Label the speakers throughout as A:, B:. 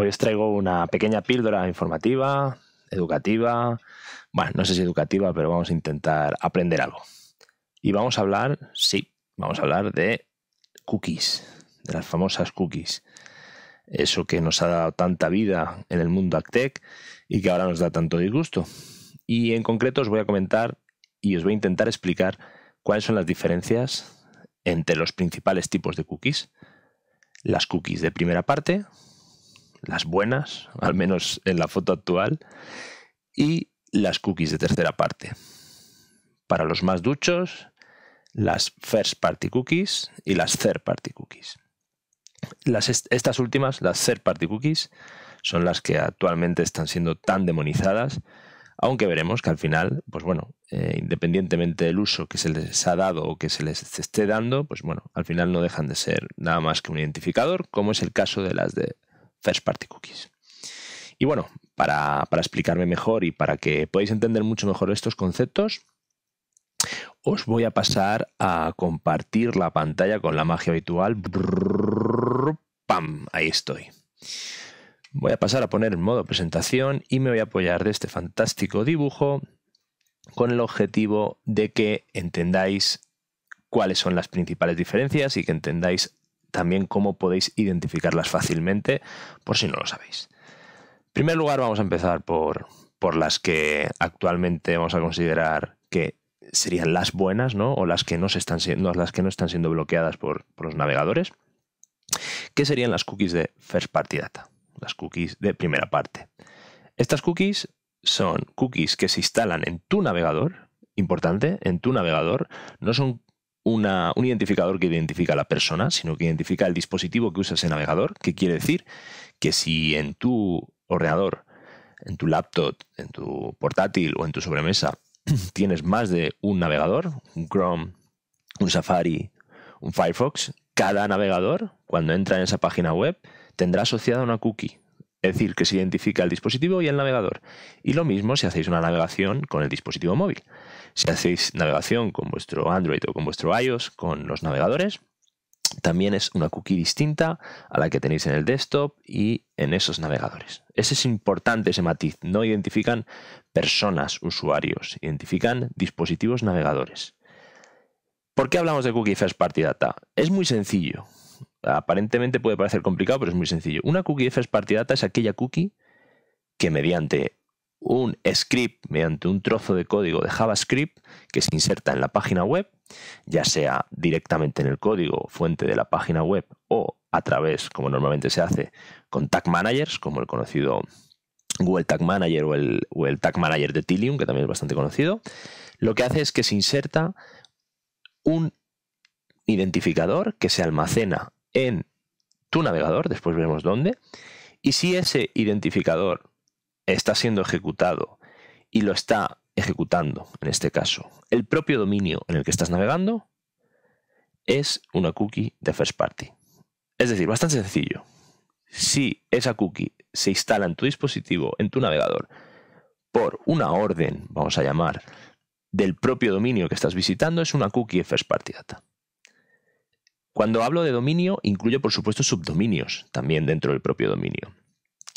A: Hoy os traigo una pequeña píldora informativa, educativa, bueno, no sé si educativa, pero vamos a intentar aprender algo. Y vamos a hablar, sí, vamos a hablar de cookies, de las famosas cookies. Eso que nos ha dado tanta vida en el mundo Actec y que ahora nos da tanto disgusto. Y en concreto os voy a comentar y os voy a intentar explicar cuáles son las diferencias entre los principales tipos de cookies. Las cookies de primera parte, las buenas, al menos en la foto actual, y las cookies de tercera parte. Para los más duchos, las first party cookies y las third party cookies. Las estas últimas, las third party cookies, son las que actualmente están siendo tan demonizadas, aunque veremos que al final, pues bueno, eh, independientemente del uso que se les ha dado o que se les esté dando, pues bueno, al final no dejan de ser nada más que un identificador, como es el caso de las de first party cookies. Y bueno, para, explicarme mejor y para que podáis entender mucho mejor estos conceptos, os voy a pasar a compartir la pantalla con la magia habitual. ¡Pam! Ahí estoy. Voy a pasar a poner en modo presentación y me voy a apoyar de este fantástico dibujo con el objetivo de que entendáis cuáles son las principales diferencias y que entendáis también cómo podéis identificarlas fácilmente por si no lo sabéis. En primer lugar, vamos a empezar por, las que actualmente vamos a considerar que serían las buenas, ¿no? O las que no, se están siendo, las que no están siendo bloqueadas por, por los navegadores, que serían las cookies de First Party Data, las cookies de primera parte. Estas cookies son cookies que se instalan en tu navegador, importante, en tu navegador, no son un identificador que identifica a la persona, sino que identifica el dispositivo que usa ese navegador, que quiere decir que si en tu ordenador, en tu laptop, en tu portátil o en tu sobremesa tienes más de un navegador, un Chrome, un Safari, un Firefox, cada navegador, cuando entra en esa página web, tendrá asociada una cookie es decir, que se identifica el dispositivo y el navegador. Y lo mismo si hacéis una navegación con el dispositivo móvil. Si hacéis navegación con vuestro Android o con vuestro iOS, con los navegadores, también es una cookie distinta a la que tenéis en el desktop y en esos navegadores. Ese es importante ese matiz. No identifican personas, usuarios, identifican dispositivos navegadores. ¿Por qué hablamos de cookie first party data? Es muy sencillo aparentemente puede parecer complicado, pero es muy sencillo. Una cookie partidata es aquella cookie que mediante un script, mediante un trozo de código de JavaScript que se inserta en la página web, ya sea directamente en el código fuente de la página web o a través, como normalmente se hace, con tag managers, como el conocido Google Tag Manager o el, o el Tag Manager de Tilium, que también es bastante conocido, lo que hace es que se inserta un identificador que se almacena en tu navegador, después veremos dónde, y si ese identificador está siendo ejecutado y lo está ejecutando, en este caso, el propio dominio en el que estás navegando, es una cookie de first party. Es decir, bastante sencillo. Si esa cookie se instala en tu dispositivo, en tu navegador, por una orden, vamos a llamar, del propio dominio que estás visitando, es una cookie de first party data. Cuando hablo de dominio, incluyo por supuesto subdominios también dentro del propio dominio.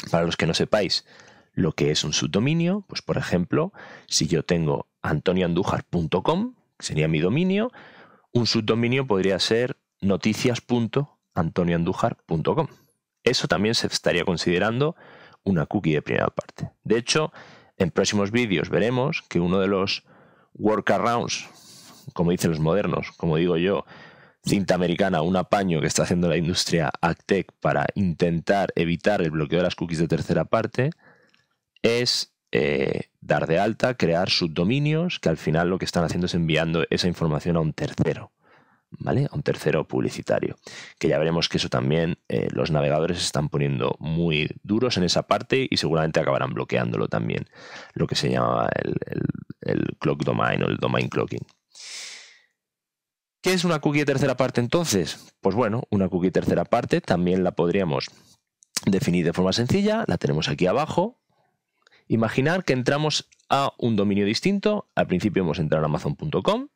A: Para los que no sepáis lo que es un subdominio, pues por ejemplo, si yo tengo antonioandújar.com, que sería mi dominio, un subdominio podría ser noticias.antonioandújar.com. Eso también se estaría considerando una cookie de primera parte. De hecho, en próximos vídeos veremos que uno de los workarounds, como dicen los modernos, como digo yo, cinta americana, un apaño que está haciendo la industria AgTech para intentar evitar el bloqueo de las cookies de tercera parte, es eh, dar de alta, crear subdominios, que al final lo que están haciendo es enviando esa información a un tercero. ¿Vale? A un tercero publicitario. Que ya veremos que eso también eh, los navegadores se están poniendo muy duros en esa parte y seguramente acabarán bloqueándolo también, lo que se llama el clock domain o el domain clocking. ¿Qué es una cookie de tercera parte entonces? Pues bueno, una cookie tercera parte también la podríamos definir de forma sencilla, la tenemos aquí abajo. Imaginar que entramos a un dominio distinto, al principio hemos entrado en amazon.com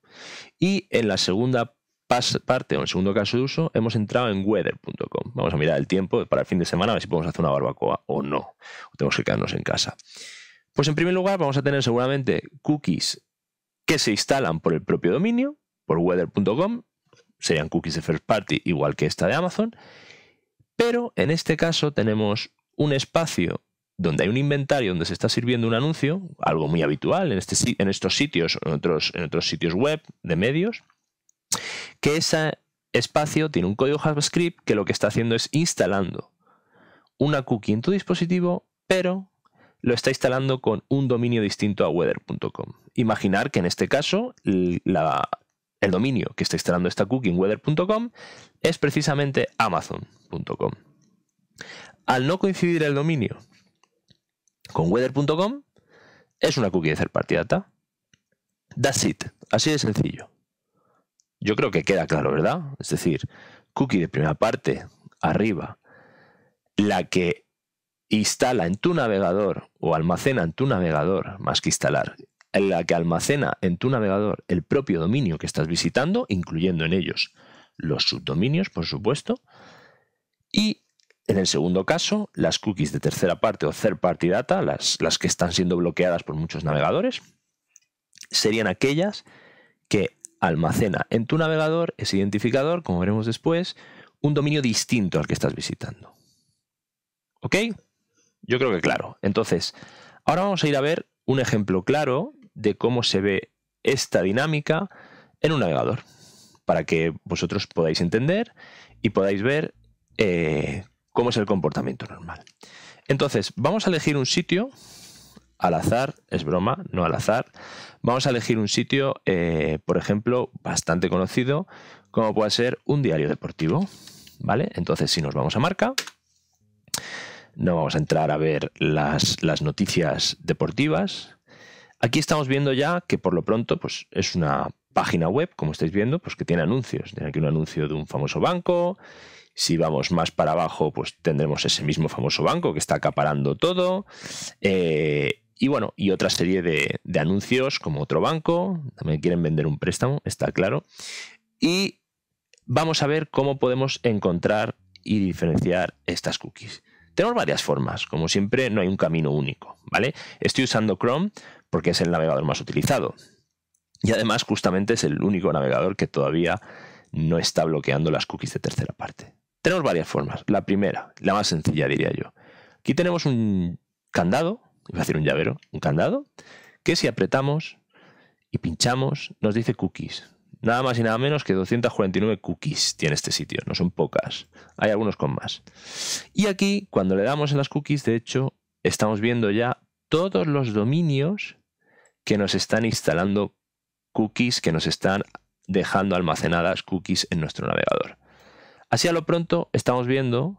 A: y en la segunda parte o en el segundo caso de uso hemos entrado en weather.com. Vamos a mirar el tiempo para el fin de semana a ver si podemos hacer una barbacoa o no, o tenemos que quedarnos en casa. Pues en primer lugar vamos a tener seguramente cookies que se instalan por el propio dominio, por weather.com, serían cookies de first party igual que esta de Amazon, pero en este caso tenemos un espacio donde hay un inventario donde se está sirviendo un anuncio, algo muy habitual este en, estos sitios en otros, en otros sitios web de medios, que ese espacio tiene un código JavaScript que lo que está haciendo es instalando una cookie en tu dispositivo, pero lo está instalando con un dominio distinto a weather.com. Imaginar que en este caso la, el dominio que está instalando esta cookie en weather.com es precisamente amazon.com. Al no coincidir el dominio con weather.com, es una cookie de tercer party That's it. Así de sencillo. Yo creo que queda claro, ¿verdad? Es decir, cookie de primera parte, arriba, la que instala en tu navegador o almacena en tu navegador, más que instalar, en la que almacena en tu navegador el propio dominio que estás visitando, incluyendo en ellos los subdominios, por supuesto. Y en el segundo caso, las cookies de tercera parte o third party data, las, las que están siendo bloqueadas por muchos navegadores, serían aquellas que almacena en tu navegador ese identificador, como veremos después, un dominio distinto al que estás visitando. ¿Ok? Yo creo que claro. Entonces, ahora vamos a ir a ver un ejemplo claro de cómo se ve esta dinámica en un navegador, para que vosotros podáis entender y podáis ver eh, cómo es el comportamiento normal. Entonces, vamos a elegir un sitio, al azar, es broma, no al azar, vamos a elegir un sitio, eh, por ejemplo, bastante conocido, como puede ser un diario deportivo, ¿vale? Entonces, si nos vamos a marca, no vamos a entrar a ver las, las noticias deportivas, Aquí estamos viendo ya que por lo pronto pues, es una página web, como estáis viendo, pues que tiene anuncios. Tiene aquí un anuncio de un famoso banco. Si vamos más para abajo, pues tendremos ese mismo famoso banco que está acaparando todo. Eh, y bueno, y otra serie de, de, anuncios como otro banco. También quieren vender un préstamo, está claro. Y vamos a ver cómo podemos encontrar y diferenciar estas cookies. Tenemos varias formas, como siempre no hay un camino único, ¿vale? Estoy usando Chrome porque es el navegador más utilizado y además justamente es el único navegador que todavía no está bloqueando las cookies de tercera parte. Tenemos varias formas. La primera, la más sencilla diría yo. Aquí tenemos un candado, iba a decir un llavero, un candado, que si apretamos y pinchamos nos dice cookies. Nada más y nada menos que 249 cookies tiene este sitio, no son pocas, hay algunos con más. Y aquí, cuando le damos en las cookies, de hecho, estamos viendo ya todos los dominios que nos están instalando cookies, que nos están dejando almacenadas cookies en nuestro navegador. Así a lo pronto estamos viendo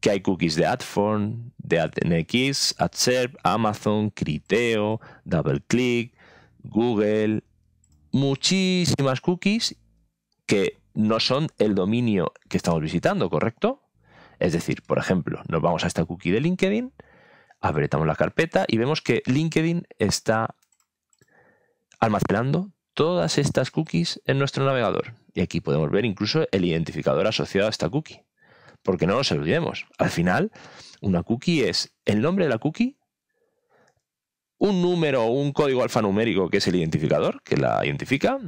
A: que hay cookies de AdForm, de AdNX, AdSerp, Amazon, Criteo, DoubleClick, Google, muchísimas cookies que no son el dominio que estamos visitando, ¿correcto? Es decir, por ejemplo, nos vamos a esta cookie de LinkedIn, apretamos la carpeta y vemos que LinkedIn está almacenando todas estas cookies en nuestro navegador. Y aquí podemos ver incluso el identificador asociado a esta cookie. Porque no nos olvidemos, al final una cookie es el nombre de la cookie un número o un código alfanumérico que es el identificador, que la identifica,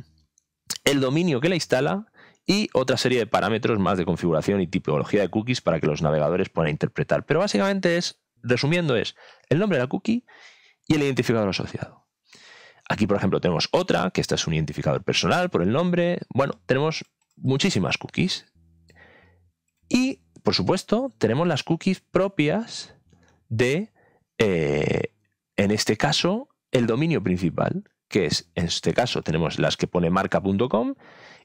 A: el dominio que la instala y otra serie de parámetros más de configuración y tipología de cookies para que los navegadores puedan interpretar. Pero básicamente es, resumiendo, es el nombre de la cookie y el identificador asociado. Aquí, por ejemplo, tenemos otra, que esta es un identificador personal por el nombre. Bueno, tenemos muchísimas cookies. Y, por supuesto, tenemos las cookies propias de eh, en este caso, el dominio principal, que es, en este caso, tenemos las que pone marca.com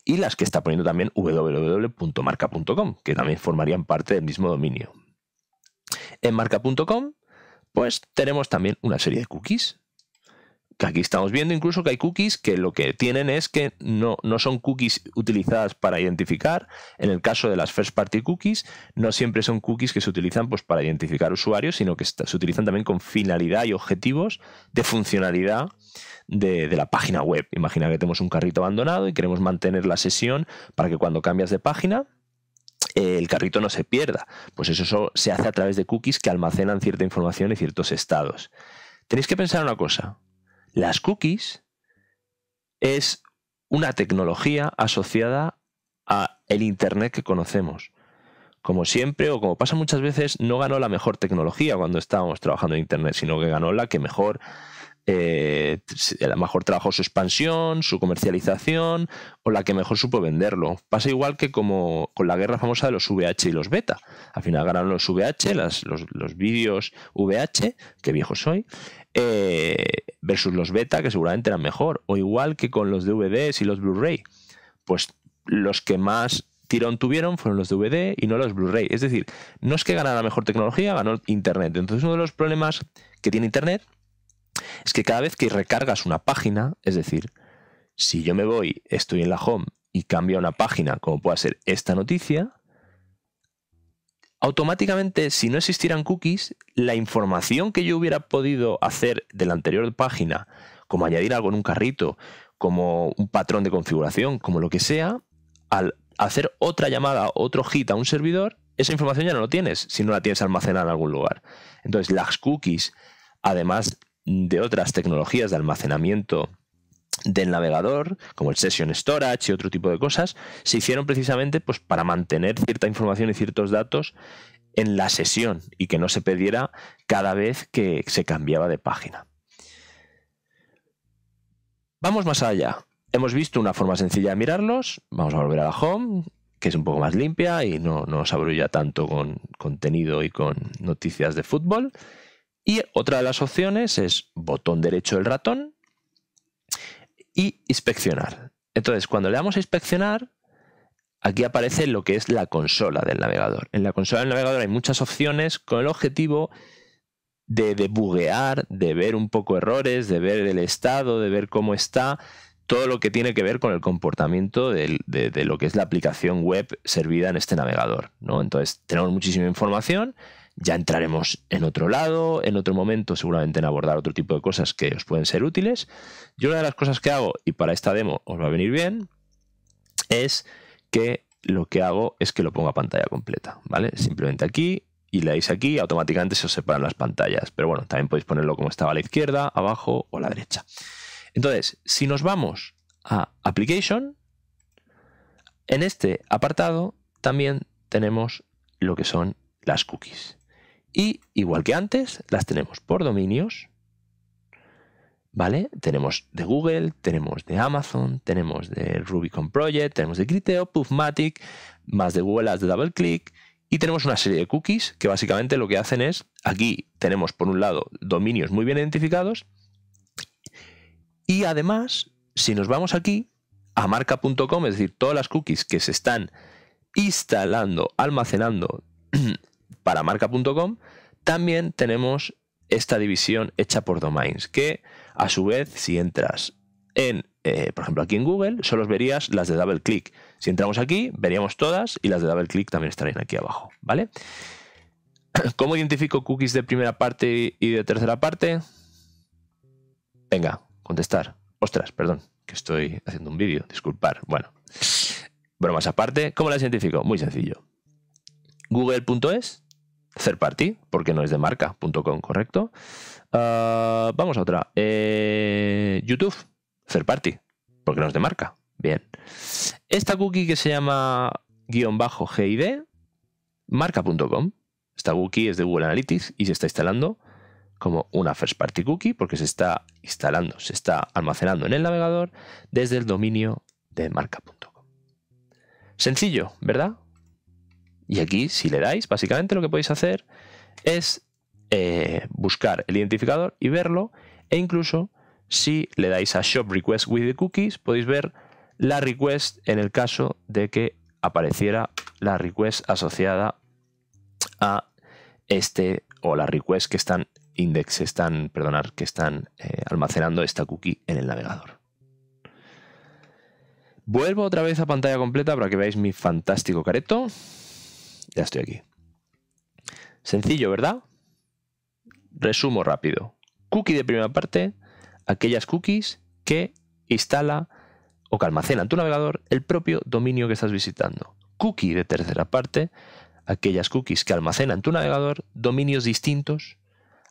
A: y las que está poniendo también www.marca.com, que también formarían parte del mismo dominio. En marca.com, pues tenemos también una serie de cookies Aquí estamos viendo incluso que hay cookies que lo que tienen es que no, no son cookies utilizadas para identificar. En el caso de las first party cookies, no siempre son cookies que se utilizan pues, para identificar usuarios, sino que se utilizan también con finalidad y objetivos de funcionalidad de, la página web. Imagina que tenemos un carrito abandonado y queremos mantener la sesión para que cuando cambias de página eh, el carrito no se pierda. Pues eso se hace a través de cookies que almacenan cierta información y ciertos estados. Tenéis que pensar una cosa. Las cookies es una tecnología asociada a el Internet que conocemos. Como siempre, o como pasa muchas veces, no ganó la mejor tecnología cuando estábamos trabajando en Internet, sino que ganó la que mejor eh, la mejor trabajó su expansión, su comercialización o la que mejor supo venderlo. Pasa igual que como con la guerra famosa de los VH y los beta. Al final ganaron los VH, los, vídeos VH, que viejo soy, eh, versus los beta, que seguramente eran mejor. O igual que con los DVDs y los Blu-ray. Pues los que más tirón tuvieron fueron los DVD y no los Blu-ray. Es decir, no es que ganara mejor tecnología, ganó Internet. Entonces uno de los problemas que tiene Internet es que cada vez que recargas una página, es decir, si yo me voy, estoy en la home y cambio a una página, como pueda ser esta noticia, automáticamente, si no existieran cookies, la información que yo hubiera podido hacer de la anterior página, como añadir algo en un carrito, como un patrón de configuración, como lo que sea, al hacer otra llamada, otro hit a un servidor, esa información ya no lo tienes si no la tienes almacenada en algún lugar. Entonces, las cookies, además de otras tecnologías de almacenamiento del navegador, como el session storage y otro tipo de cosas, se hicieron precisamente pues, para mantener cierta información y ciertos datos en la sesión y que no se perdiera cada vez que se cambiaba de página. Vamos más allá. Hemos visto una forma sencilla de mirarlos. Vamos a volver a la home, que es un poco más limpia y no, nos abrulla tanto con contenido y con noticias de fútbol. Y otra de las opciones es botón derecho del ratón y inspeccionar. Entonces, cuando le damos a inspeccionar, aquí aparece lo que es la consola del navegador. En la consola del navegador hay muchas opciones con el objetivo de debuguear, de ver un poco errores, de ver el estado, de ver cómo está, todo lo que tiene que ver con el comportamiento de, lo que es la aplicación web servida en este navegador. Entonces, tenemos muchísima información ya entraremos en otro lado, en otro momento, seguramente en abordar otro tipo de cosas que os pueden ser útiles. Yo una de las cosas que hago, y para esta demo os va a venir bien, es que lo que hago es que lo pongo a pantalla completa, ¿vale? Simplemente aquí y le dais aquí, automáticamente se os separan las pantallas. Pero bueno, también podéis ponerlo como estaba a la izquierda, abajo o a la derecha. Entonces, si nos vamos a Application, en este apartado también tenemos lo que son las cookies. Y igual que antes, las tenemos por dominios, ¿vale? Tenemos de Google, tenemos de Amazon, tenemos de Rubicon Project, tenemos de Criteo, Puffmatic, más de Google Ads de DoubleClick y tenemos una serie de cookies que básicamente lo que hacen es, aquí tenemos por un lado dominios muy bien identificados y además, si nos vamos aquí a marca.com, es decir, todas las cookies que se están instalando, almacenando para marca.com, también tenemos esta división hecha por domains, que a su vez, si entras en, eh, por ejemplo, aquí en Google, solo verías las de double click. Si entramos aquí, veríamos todas y las de double click también estarían aquí abajo, ¿vale? ¿Cómo identifico cookies de primera parte y de tercera parte? Venga, contestar. Ostras, perdón, que estoy haciendo un vídeo, disculpar. Bueno, bromas aparte, ¿cómo las identifico? Muy sencillo. Google.es, third party, porque no es de marca.com, ¿correcto? Ah, vamos a otra. Eh, YouTube, third party, porque no es de marca. Bien. Esta cookie que se llama guión bajo GID, marca.com. Esta cookie es de Google Analytics y se está instalando como una first party cookie porque se está instalando, se está almacenando en el navegador desde el dominio de marca.com. Sencillo, ¿verdad? Y aquí, si le dais, básicamente lo que podéis hacer es eh, buscar el identificador y verlo. E incluso si le dais a Shop Request with the Cookies, podéis ver la request en el caso de que apareciera la request asociada a este o la request que están index, están, perdonar, que están eh, almacenando esta cookie en el navegador. Vuelvo otra vez a pantalla completa para que veáis mi fantástico careto. Ya estoy aquí. Sencillo, ¿verdad? Resumo rápido. Cookie de primera parte, aquellas cookies que instala o que almacena en tu navegador el propio dominio que estás visitando. Cookie de tercera parte, aquellas cookies que almacenan en tu navegador dominios distintos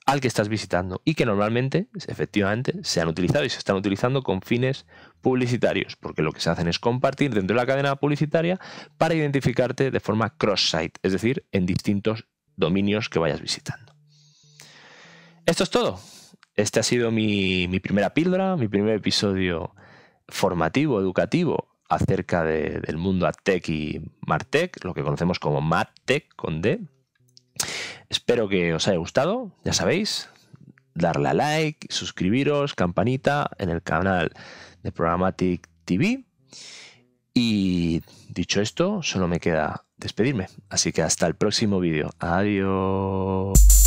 A: al que estás visitando y que normalmente, efectivamente, se han utilizado y se están utilizando con fines publicitarios, porque lo que se hacen es compartir dentro de la cadena publicitaria para identificarte de forma cross-site, es decir, en distintos dominios que vayas visitando. Esto es todo. Este ha sido mi, primera píldora, mi primer episodio formativo, educativo, acerca del mundo AdTech y MarTech, lo que conocemos como MarTech con D. Espero que os haya gustado, ya sabéis, darle a like, suscribiros, campanita en el canal de Programmatic TV. Y dicho esto, solo me queda despedirme. Así que hasta el próximo vídeo. Adiós.